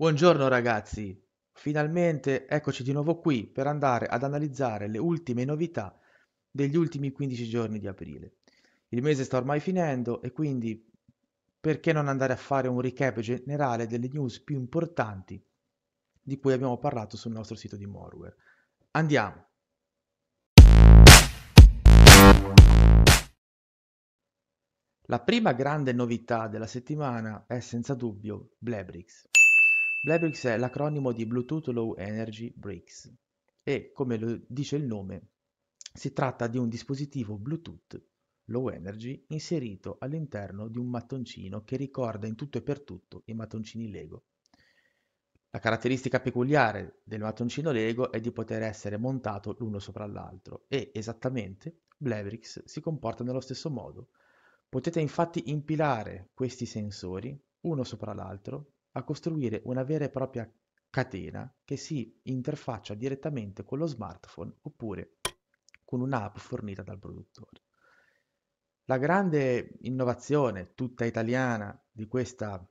Buongiorno ragazzi, finalmente eccoci di nuovo qui per andare ad analizzare le ultime novità degli ultimi 15 giorni di aprile. Il mese sta ormai finendo e quindi perché non andare a fare un recap generale delle news più importanti di cui abbiamo parlato sul nostro sito di Morware. Andiamo! La prima grande novità della settimana è senza dubbio Blebrix. Blybrix è l'acronimo di Bluetooth Low Energy Bricks e, come lo dice il nome, si tratta di un dispositivo Bluetooth Low Energy inserito all'interno di un mattoncino che ricorda in tutto e per tutto i mattoncini Lego. La caratteristica peculiare del mattoncino Lego è di poter essere montato l'uno sopra l'altro e esattamente Blevrix si comporta nello stesso modo. Potete infatti impilare questi sensori uno sopra l'altro a costruire una vera e propria catena che si interfaccia direttamente con lo smartphone oppure con un'app fornita dal produttore. La grande innovazione tutta italiana di questa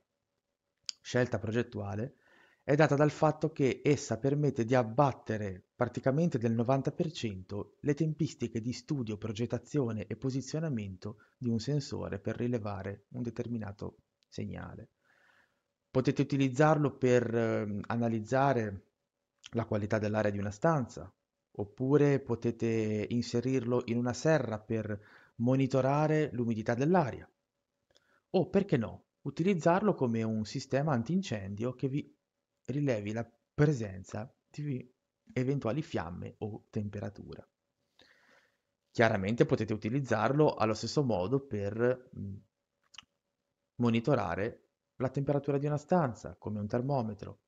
scelta progettuale è data dal fatto che essa permette di abbattere praticamente del 90% le tempistiche di studio, progettazione e posizionamento di un sensore per rilevare un determinato segnale. Potete utilizzarlo per eh, analizzare la qualità dell'aria di una stanza, oppure potete inserirlo in una serra per monitorare l'umidità dell'aria. O perché no, utilizzarlo come un sistema antincendio che vi rilevi la presenza di eventuali fiamme o temperatura. Chiaramente potete utilizzarlo allo stesso modo per monitorare la temperatura di una stanza come un termometro,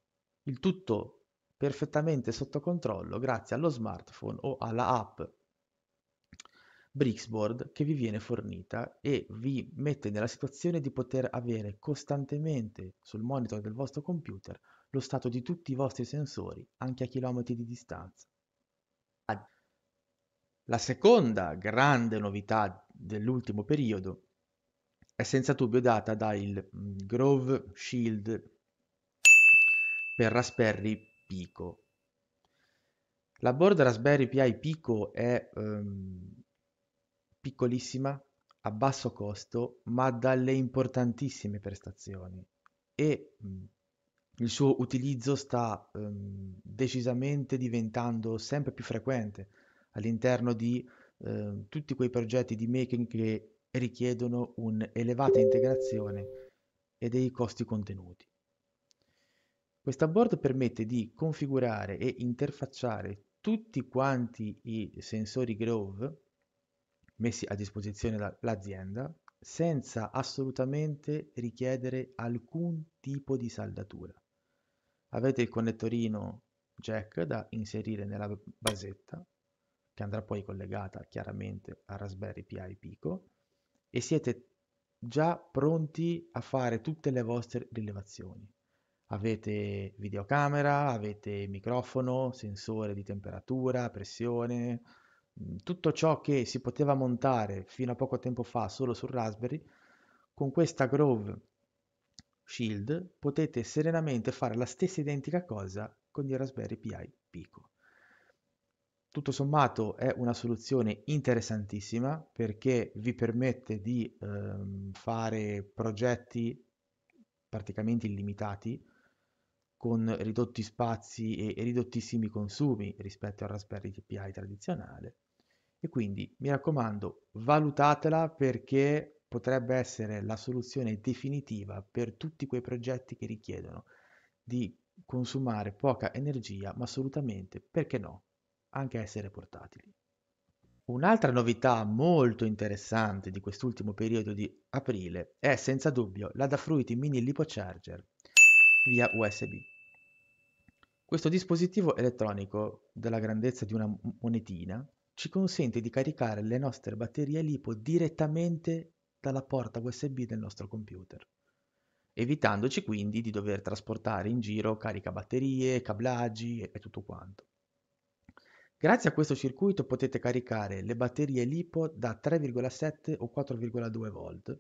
il tutto perfettamente sotto controllo grazie allo smartphone o alla app Bricksboard che vi viene fornita e vi mette nella situazione di poter avere costantemente sul monitor del vostro computer lo stato di tutti i vostri sensori anche a chilometri di distanza. La seconda grande novità dell'ultimo periodo è senza dubbio data dal mm, Grove Shield per Raspberry Pico. La board Raspberry Pi Pico è ehm, piccolissima, a basso costo, ma dalle importantissime prestazioni e mh, mm, il suo utilizzo sta ehm, decisamente diventando sempre più frequente all'interno di ehm, tutti quei progetti di making che richiedono un'elevata integrazione e dei costi contenuti. Questa board permette di configurare e interfacciare tutti quanti i sensori Grove messi a disposizione dall'azienda senza assolutamente richiedere alcun tipo di saldatura. Avete il connettorino jack da inserire nella basetta che andrà poi collegata chiaramente a Raspberry Pi Pico e siete già pronti a fare tutte le vostre rilevazioni. Avete videocamera, avete microfono, sensore di temperatura, pressione, mm, tutto ciò che si poteva montare fino a poco tempo fa solo su Raspberry, con questa Grove Shield potete serenamente fare la stessa identica cosa con il Raspberry Pi Pico tutto sommato è una soluzione interessantissima perché vi permette di ehm, fare progetti praticamente illimitati con ridotti spazi e ridottissimi consumi rispetto al Raspberry Pi tradizionale e quindi mi raccomando valutatela perché potrebbe essere la soluzione definitiva per tutti quei progetti che richiedono di consumare poca energia ma assolutamente perché no anche essere portatili. Un'altra novità molto interessante di quest'ultimo periodo di aprile è senza dubbio la Dafruity Mini Lipo Charger via USB. Questo dispositivo elettronico della grandezza di una monetina ci consente di caricare le nostre batterie lipo direttamente dalla porta USB del nostro computer, evitandoci quindi di dover trasportare in giro caricabatterie, cablaggi e tutto quanto. Grazie a questo circuito potete caricare le batterie LiPo da 3,7 o 4,2 V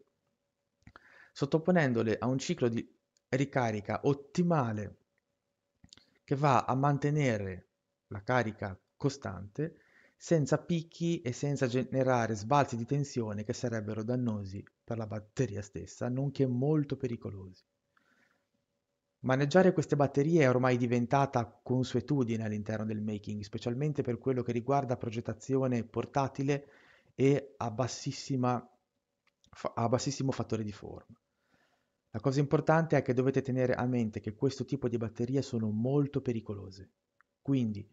sottoponendole a un ciclo di ricarica ottimale che va a mantenere la carica costante senza picchi e senza generare sbalzi di tensione che sarebbero dannosi per la batteria stessa, nonché molto pericolosi. Maneggiare queste batterie è ormai diventata consuetudine all'interno del making, specialmente per quello che riguarda progettazione portatile e a, a bassissimo fattore di forma. La cosa importante è che dovete tenere a mente che questo tipo di batterie sono molto pericolose, quindi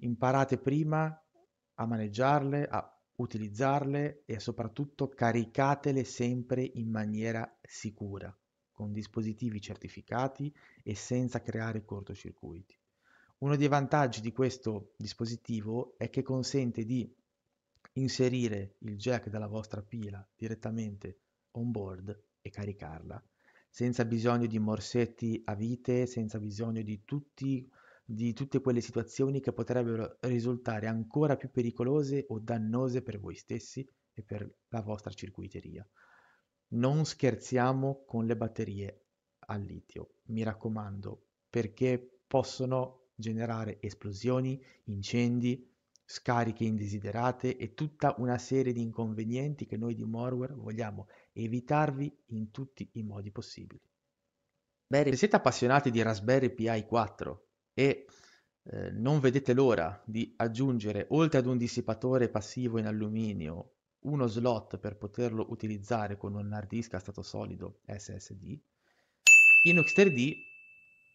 imparate prima a maneggiarle, a utilizzarle e soprattutto caricatele sempre in maniera sicura con dispositivi certificati e senza creare cortocircuiti. Uno dei vantaggi di questo dispositivo è che consente di inserire il jack della vostra pila direttamente on board e caricarla, senza bisogno di morsetti a vite, senza bisogno di, tutti, di tutte quelle situazioni che potrebbero risultare ancora più pericolose o dannose per voi stessi e per la vostra circuiteria. Non scherziamo con le batterie al litio, mi raccomando, perché possono generare esplosioni, incendi, scariche indesiderate e tutta una serie di inconvenienti che noi di Morware vogliamo evitarvi in tutti i modi possibili. se siete appassionati di Raspberry Pi 4 e eh, non vedete l'ora di aggiungere, oltre ad un dissipatore passivo in alluminio, uno slot per poterlo utilizzare con un hard disk a stato solido SSD, Linux 3D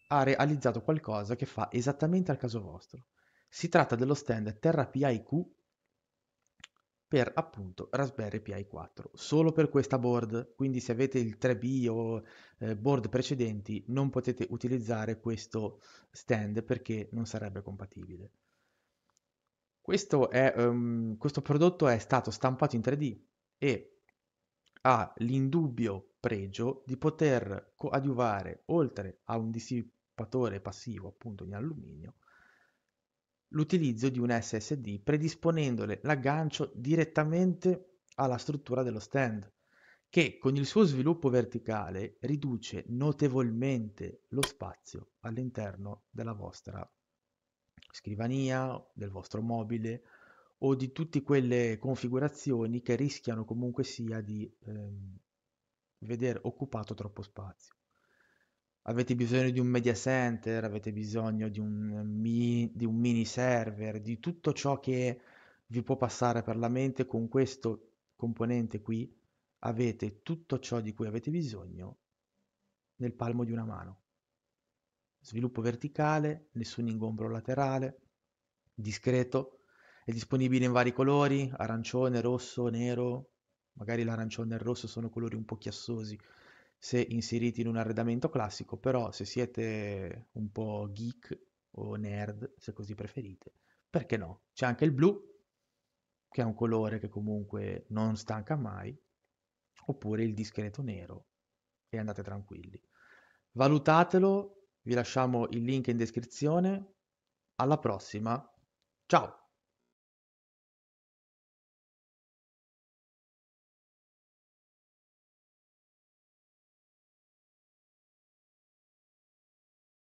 ha realizzato qualcosa che fa esattamente al caso vostro. Si tratta dello stand Terra PIQ per appunto Raspberry Pi 4, solo per questa board, quindi se avete il 3B o eh, board precedenti non potete utilizzare questo stand perché non sarebbe compatibile. Questo, è, um, questo prodotto è stato stampato in 3D e ha l'indubbio pregio di poter coadiuvare, oltre a un dissipatore passivo appunto in alluminio, l'utilizzo di un SSD predisponendole l'aggancio direttamente alla struttura dello stand, che con il suo sviluppo verticale riduce notevolmente lo spazio all'interno della vostra scrivania, del vostro mobile o di tutte quelle configurazioni che rischiano comunque sia di ehm, vedere occupato troppo spazio. Avete bisogno di un media center, avete bisogno di un, ehm, mini, di un mini server, di tutto ciò che vi può passare per la mente con questo componente qui avete tutto ciò di cui avete bisogno nel palmo di una mano sviluppo verticale, nessun ingombro laterale, discreto, è disponibile in vari colori, arancione, rosso, nero, magari l'arancione e il rosso sono colori un po' chiassosi se inseriti in un arredamento classico, però se siete un po' geek o nerd, se così preferite, perché no? C'è anche il blu, che è un colore che comunque non stanca mai, oppure il discreto nero, e andate tranquilli. Valutatelo vi lasciamo il link in descrizione. Alla prossima, ciao!